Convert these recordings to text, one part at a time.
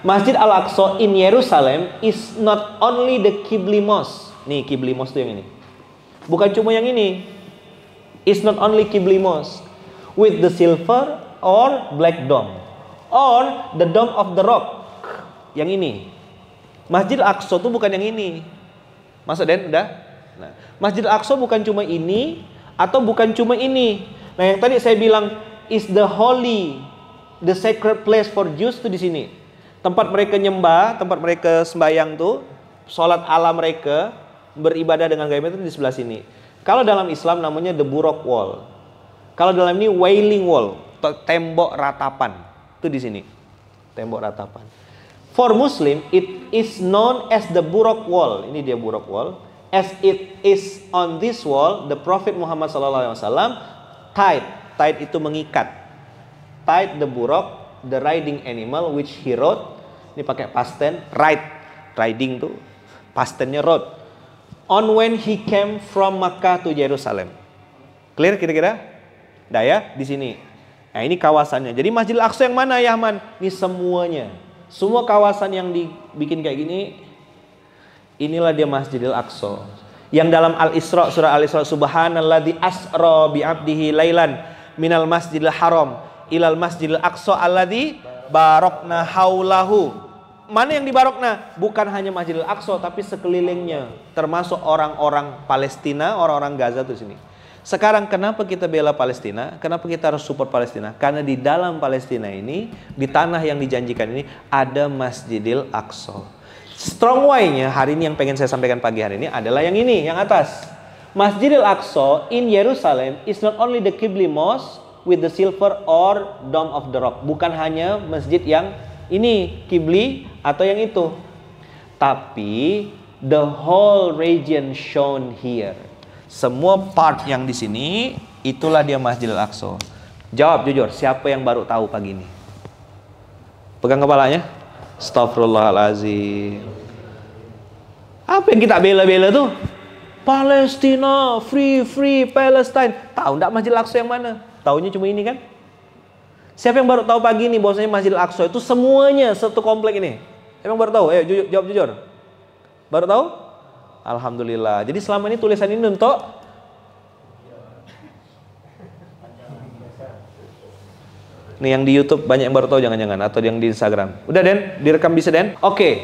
Masjid Al-Aqsa in Yerusalem is not only the Qibli Mosque. Nih Qibli Mosque tuh yang ini. Bukan cuma yang ini. Is not only Qibli Mosque with the silver or black dome or the dome of the rock. Yang ini. Masjid Al-Aqsa tuh bukan yang ini. Masa Den udah? Nah, Masjid Al-Aqsa bukan cuma ini atau bukan cuma ini. Nah, yang tadi saya bilang is the holy the sacred place for Jews tuh di sini. Tempat mereka nyembah, tempat mereka sembahyang tuh, sholat ala mereka, beribadah dengan gaya itu di sebelah sini. Kalau dalam Islam namanya the burok Wall. Kalau dalam ini Wailing Wall, tembok ratapan. Itu di sini. Tembok ratapan. For Muslim, it is known as the burok Wall. Ini dia burok Wall. As it is on this wall, the Prophet Muhammad SAW tied. Tied itu mengikat. Tied the burok the riding animal which he rode. Ini pakai past tense, ride, riding tuh past tense-nya rode. On when he came from Makkah to Jerusalem. Clear kira-kira? Dah ya, di sini. Nah, ini kawasannya. Jadi Masjid al Aqsa yang mana ya, Man? Ini semuanya. Semua kawasan yang dibikin kayak gini inilah dia Masjidil Aqsa. Yang dalam Al-Isra surah Al-Isra subhanalladzi asra bi 'abdihi lailan minal masjidil haram ilal masjidil aqsa alladhi barokna haulahu. Mana yang dibarokna? Bukan hanya Masjidil Aqsa tapi sekelilingnya, termasuk orang-orang Palestina, orang-orang Gaza tuh sini. Sekarang kenapa kita bela Palestina? Kenapa kita harus support Palestina? Karena di dalam Palestina ini, di tanah yang dijanjikan ini ada Masjidil Aqsa. Strong way-nya hari ini yang pengen saya sampaikan pagi hari ini adalah yang ini, yang atas. Masjidil Aqsa in Yerusalem is not only the Qibli Mosque with the silver or dome of the rock. Bukan hanya masjid yang ini kibli atau yang itu. Tapi the whole region shown here. Semua part yang di sini itulah dia Masjidil Aqsa. Jawab jujur, siapa yang baru tahu pagi ini? Pegang kepalanya. Astagfirullahalazim. Apa yang kita bela-bela tuh? Palestina, free free Palestine. Tahu enggak Masjidil Aqsa yang mana? Tahunya cuma ini kan? Siapa yang baru tahu pagi ini bahwasanya Masjidil Aqsa itu semuanya satu komplek ini? Emang baru tahu? Ayo jujur, jawab jujur. Baru tahu? Alhamdulillah. Jadi selama ini tulisan ini untuk Nih yang di YouTube banyak yang baru tahu jangan-jangan atau yang di Instagram. Udah Den, direkam bisa Den. Oke. Okay.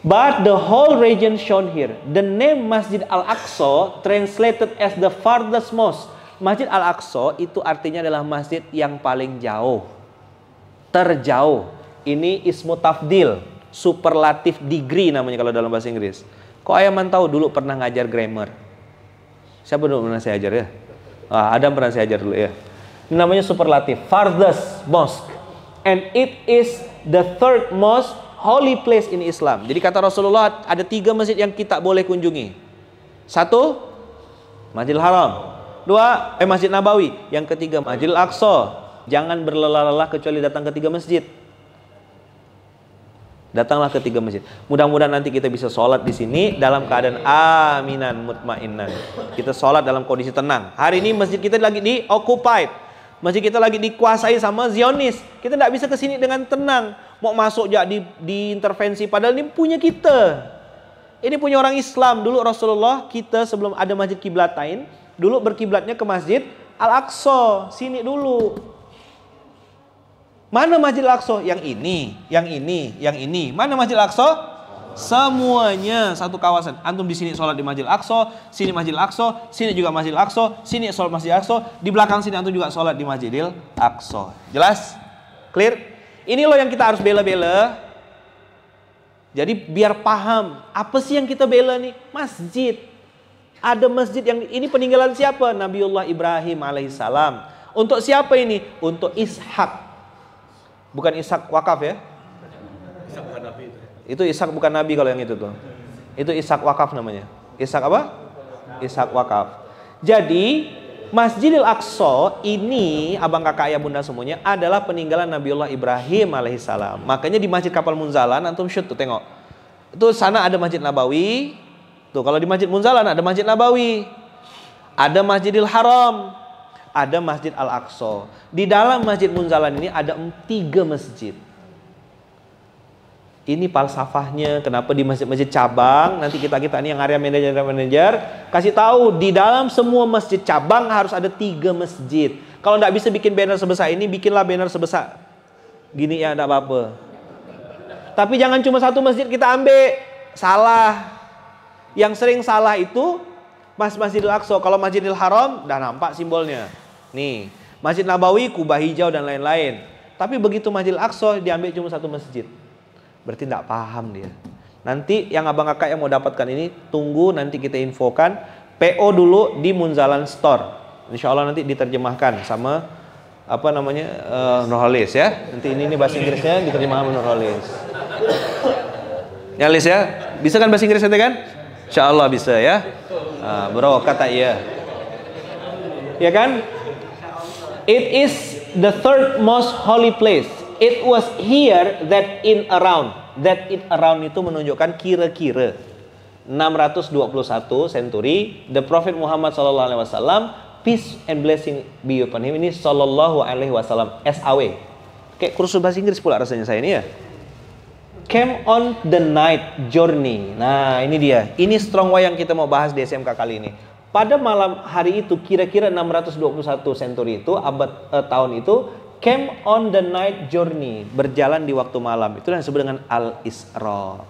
But the whole region shown here, the name Masjid Al-Aqsa translated as the farthest mosque Masjid Al-Aqsa itu artinya adalah masjid yang paling jauh. Terjauh. Ini ismu tafdil, superlatif degree namanya kalau dalam bahasa Inggris. Kok Ayaman tahu dulu pernah ngajar grammar? Siapa dulu pernah saya ajar ya? Ah, Adam pernah saya ajar dulu ya. Ini namanya superlatif, farthest mosque. And it is the third most holy place in Islam. Jadi kata Rasulullah ada tiga masjid yang kita boleh kunjungi. Satu, Masjid Haram dua eh Masjid Nabawi, yang ketiga al Aqsa. Jangan berlelah-lelah kecuali datang ke tiga masjid. Datanglah ke tiga masjid. Mudah-mudahan nanti kita bisa sholat di sini dalam keadaan aminan mutmainan. Kita sholat dalam kondisi tenang. Hari ini masjid kita lagi di occupied. Masjid kita lagi dikuasai sama Zionis. Kita tidak bisa ke sini dengan tenang. Mau masuk ya di, di intervensi. Padahal ini punya kita. Ini punya orang Islam. Dulu Rasulullah kita sebelum ada masjid Kiblatain dulu berkiblatnya ke Masjid Al-Aqsa, sini dulu. Mana Masjid Al-Aqsa? Yang ini, yang ini, yang ini. Mana Masjid Al-Aqsa? Semuanya satu kawasan. Antum di sini sholat di Masjid Al-Aqsa, sini Masjid Al-Aqsa, sini juga Masjid Al-Aqsa, sini sholat Masjid Al-Aqsa, di belakang sini antum juga sholat di masjid al Aqsa. Jelas? Clear? Ini loh yang kita harus bela-bela. Jadi biar paham apa sih yang kita bela nih? Masjid. Ada masjid yang ini peninggalan siapa? Nabiullah Ibrahim alaihissalam. Untuk siapa ini? Untuk Ishak. Bukan Ishak wakaf ya? Ishak bukan nabi itu. Itu Ishak bukan nabi kalau yang itu tuh. Itu Ishak wakaf namanya. Ishak apa? Ishak wakaf. Jadi Masjidil Aqsa ini abang kakak ayah bunda semuanya adalah peninggalan Nabiullah Ibrahim alaihissalam. Makanya di Masjid Kapal Munzalan antum syut tuh tengok. Itu sana ada Masjid Nabawi, Tuh kalau di Masjid Munzalan nah, ada Masjid Nabawi, ada Masjidil Haram, ada Masjid Al-Aqsa. Di dalam Masjid Munzalan ini ada tiga masjid. Ini falsafahnya kenapa di masjid-masjid cabang nanti kita kita ini yang area manajer manajer kasih tahu di dalam semua masjid cabang harus ada tiga masjid. Kalau tidak bisa bikin banner sebesar ini bikinlah banner sebesar gini ya tidak apa-apa. Tapi jangan cuma satu masjid kita ambil salah yang sering salah itu Mas Masjidil Aqsa. Kalau Masjidil Haram dah nampak simbolnya. Nih, Masjid Nabawi, Kubah Hijau dan lain-lain. Tapi begitu Masjidil Aqsa diambil cuma satu masjid. Berarti tidak paham dia. Nanti yang abang kakak yang mau dapatkan ini tunggu nanti kita infokan PO dulu di Munzalan Store. Insya Allah nanti diterjemahkan sama apa namanya uh, eh, Nurholis ya. Nanti ini ini bahasa Inggrisnya diterjemahkan sama Nurholis. Nyalis ya, bisa kan bahasa Inggris nanti kan? Insya Allah bisa ya. Uh, bro kata iya. Ya kan? It is the third most holy place. It was here that in around. That in around itu menunjukkan kira-kira. 621 century, the Prophet Muhammad SAW, peace and blessing be upon him. Ini Sallallahu Alaihi Wasallam, SAW. Kayak kursus bahasa Inggris pula rasanya saya ini ya. Came on the night journey. Nah, ini dia. Ini strong way yang kita mau bahas di SMK kali ini. Pada malam hari itu kira-kira 621 century itu abad eh, tahun itu came on the night journey, berjalan di waktu malam. Itu yang disebut dengan al-Isra.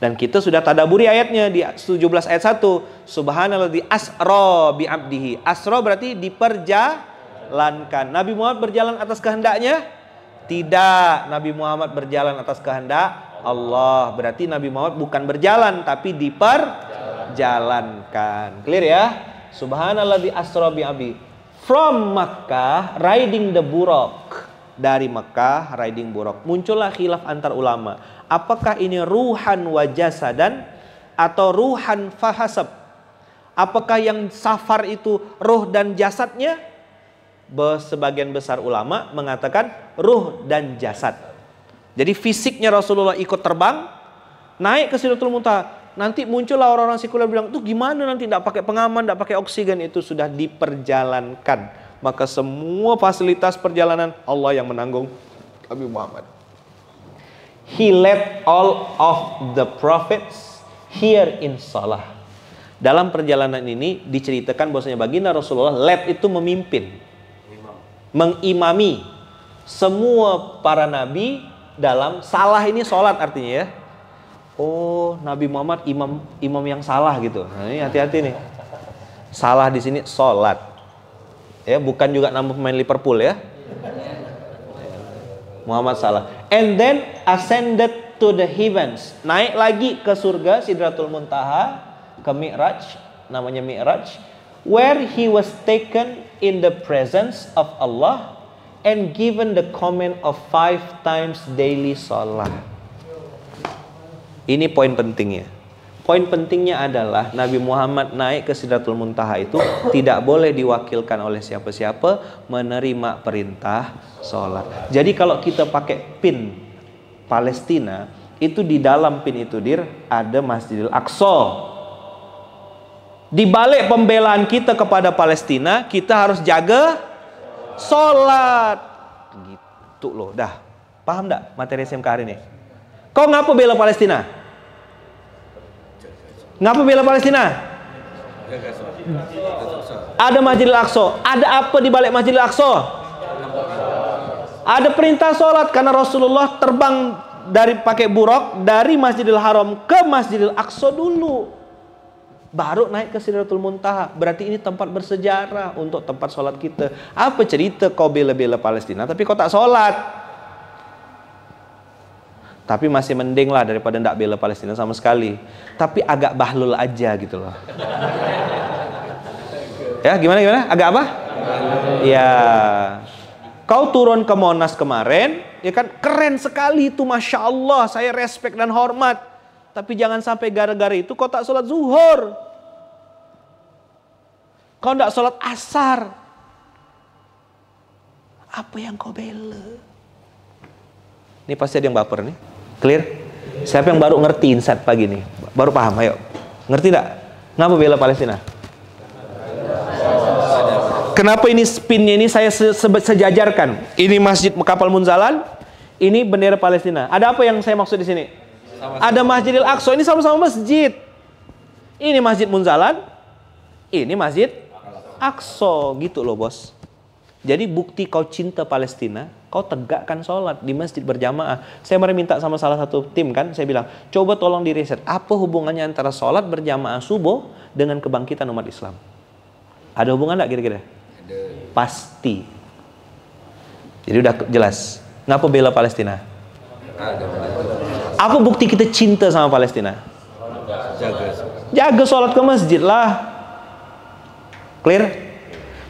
Dan kita sudah tadaburi ayatnya di 17 ayat 1. Subhanallah di asra bi abdihi. Asra berarti diperjalankan. Nabi Muhammad berjalan atas kehendaknya tidak, Nabi Muhammad berjalan atas kehendak Allah. Berarti Nabi Muhammad bukan berjalan tapi diperjalankan. Clear ya? Subhanallah di asra bi abi. From Makkah riding the buruk. Dari Makkah riding buruk. Muncullah khilaf antar ulama. Apakah ini ruhan wajasa dan atau ruhan fahasab? Apakah yang safar itu roh dan jasadnya sebagian besar ulama mengatakan ruh dan jasad. Jadi fisiknya Rasulullah ikut terbang, naik ke Sidratul Muntaha. Nanti muncullah orang-orang sekuler bilang, tuh gimana nanti tidak pakai pengaman, tidak pakai oksigen itu sudah diperjalankan. Maka semua fasilitas perjalanan Allah yang menanggung Nabi Muhammad. He led all of the prophets here in Salah. Dalam perjalanan ini diceritakan bahwasanya baginda Rasulullah led itu memimpin mengimami semua para nabi dalam salah ini sholat artinya ya. Oh, Nabi Muhammad imam imam yang salah gitu. Nah, ini hati-hati nih. Salah di sini sholat. Ya, bukan juga nama pemain Liverpool ya. Muhammad salah. And then ascended to the heavens. Naik lagi ke surga Sidratul Muntaha, ke Mi'raj, namanya Mi'raj, where he was taken in the presence of Allah and given the command of five times daily salat. Ini poin pentingnya. Poin pentingnya adalah Nabi Muhammad naik ke Sidratul Muntaha itu tidak boleh diwakilkan oleh siapa-siapa menerima perintah sholat. Jadi kalau kita pakai pin Palestina, itu di dalam pin itu dir ada Masjidil Aqsa di balik pembelaan kita kepada Palestina, kita harus jaga solat. Gitu loh, dah. Paham tak materi SMK hari ini? Kau ngapa bela Palestina? Ngapa bela Palestina? Ada Masjidil Aqsa. Ada apa di balik Masjidil Aqsa? Ada perintah solat karena Rasulullah terbang dari pakai buruk dari Masjidil Haram ke Masjidil Aqsa dulu baru naik ke Sidratul Muntaha. Berarti ini tempat bersejarah untuk tempat sholat kita. Apa cerita kau bela-bela Palestina tapi kau tak sholat? Tapi masih mending lah daripada ndak bela Palestina sama sekali. Tapi agak bahlul aja gitu loh. Ya gimana gimana? Agak apa? Ya. Kau turun ke Monas kemarin, ya kan keren sekali itu, masya Allah. Saya respect dan hormat tapi jangan sampai gara-gara itu kau tak sholat zuhur. Kau tidak sholat asar. Apa yang kau bela? Ini pasti ada yang baper nih. Clear? Siapa yang baru ngerti insight pagi ini, Baru paham, ayo. Ngerti tidak? Ngapa bela Palestina? Kenapa ini spinnya ini saya se sejajarkan? Ini masjid kapal Munzalan, ini bendera Palestina. Ada apa yang saya maksud di sini? Ada Masjidil Aqsa, ini sama-sama masjid. Ini Masjid Munzalan, ini Masjid Aqsa gitu loh, Bos. Jadi bukti kau cinta Palestina, kau tegakkan sholat di masjid berjamaah. Saya mari minta sama salah satu tim kan, saya bilang, coba tolong di riset, apa hubungannya antara sholat berjamaah subuh dengan kebangkitan umat Islam? Ada hubungan gak kira-kira? Pasti. Jadi udah jelas. Ngapa bela Palestina? Apa bukti kita cinta sama Palestina? Jaga. Jaga sholat ke masjid lah. Clear?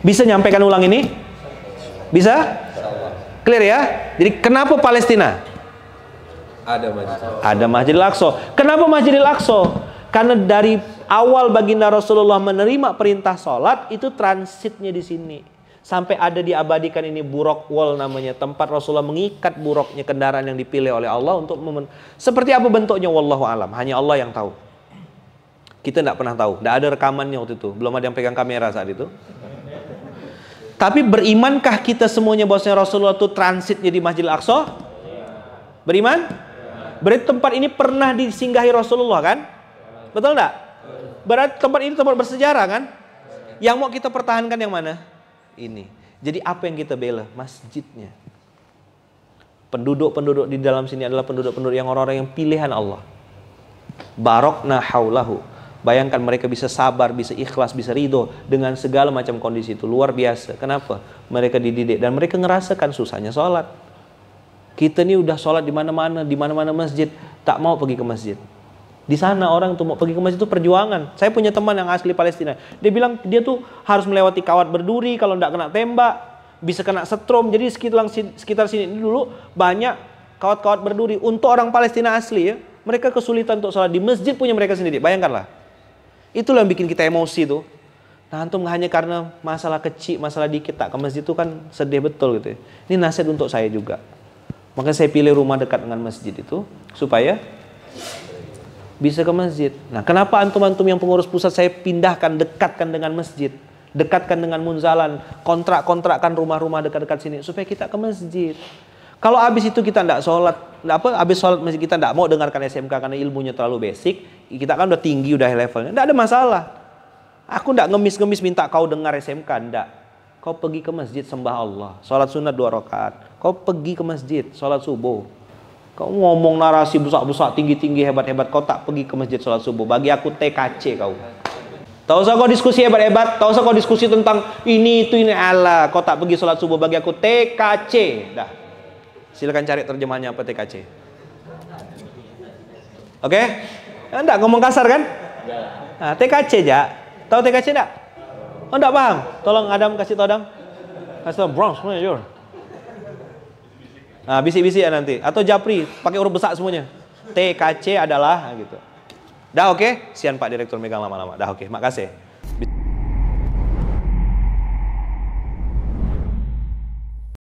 Bisa nyampaikan ulang ini? Bisa? Clear ya? Jadi kenapa Palestina? Ada masjid. Ada masjid Al-Aqsa. Kenapa masjid Al-Aqsa? Karena dari awal baginda Rasulullah menerima perintah sholat itu transitnya di sini sampai ada diabadikan ini burok wall namanya tempat Rasulullah mengikat buruknya kendaraan yang dipilih oleh Allah untuk memen seperti apa bentuknya wallahu alam hanya Allah yang tahu kita tidak pernah tahu tidak ada rekamannya waktu itu belum ada yang pegang kamera saat itu tapi berimankah kita semuanya bahwasanya Rasulullah itu transit jadi al Aqsa beriman berarti tempat ini pernah disinggahi Rasulullah kan betul tidak berarti tempat ini tempat bersejarah kan yang mau kita pertahankan yang mana ini. Jadi apa yang kita bela? Masjidnya. Penduduk-penduduk di dalam sini adalah penduduk-penduduk yang orang-orang yang pilihan Allah. Barokna haulahu. Bayangkan mereka bisa sabar, bisa ikhlas, bisa ridho dengan segala macam kondisi itu. Luar biasa. Kenapa? Mereka dididik dan mereka ngerasakan susahnya sholat. Kita ini udah sholat di mana-mana, di mana-mana masjid. Tak mau pergi ke masjid. Di sana orang tuh mau pergi ke masjid itu perjuangan. Saya punya teman yang asli Palestina. Dia bilang dia tuh harus melewati kawat berduri kalau tidak kena tembak, bisa kena setrum. Jadi sekitar sekitar sini dulu banyak kawat-kawat berduri untuk orang Palestina asli ya. Mereka kesulitan untuk sholat di masjid punya mereka sendiri. Bayangkanlah. Itulah yang bikin kita emosi tuh. Nah antum hanya karena masalah kecil, masalah dikit tak ke masjid itu kan sedih betul gitu. Ya. Ini nasihat untuk saya juga. Maka saya pilih rumah dekat dengan masjid itu supaya bisa ke masjid. Nah, kenapa antum-antum yang pengurus pusat saya pindahkan, dekatkan dengan masjid, dekatkan dengan munzalan, kontrak-kontrakkan rumah-rumah dekat-dekat sini supaya kita ke masjid. Kalau habis itu kita tidak sholat, apa habis sholat masjid kita tidak mau dengarkan SMK karena ilmunya terlalu basic, kita kan udah tinggi udah levelnya, tidak ada masalah. Aku tidak ngemis-ngemis minta kau dengar SMK, tidak. Kau pergi ke masjid sembah Allah, sholat sunat dua rakaat. Kau pergi ke masjid, sholat subuh, Kau ngomong narasi besar-besar, tinggi-tinggi, hebat-hebat. Kau tak pergi ke masjid sholat subuh. Bagi aku TKC kau. Tahu usah kau diskusi hebat-hebat. Tahu usah kau diskusi tentang ini, itu, ini. Allah. Kau tak pergi sholat subuh. Bagi aku TKC. Dah. Silakan cari terjemahannya apa TKC. Oke? Okay? Eh, enggak ngomong kasar kan? Nah, TKC ya. Tahu TKC enggak? Oh, enggak paham. Tolong Adam kasih tahu Adam. Kasih tahu Bronx, mana Nah, bisik-bisik ya nanti. Atau japri, pakai huruf besar semuanya. TKC adalah nah gitu. Dah oke, okay? sian Pak Direktur megang lama-lama. Dah oke, okay. makasih.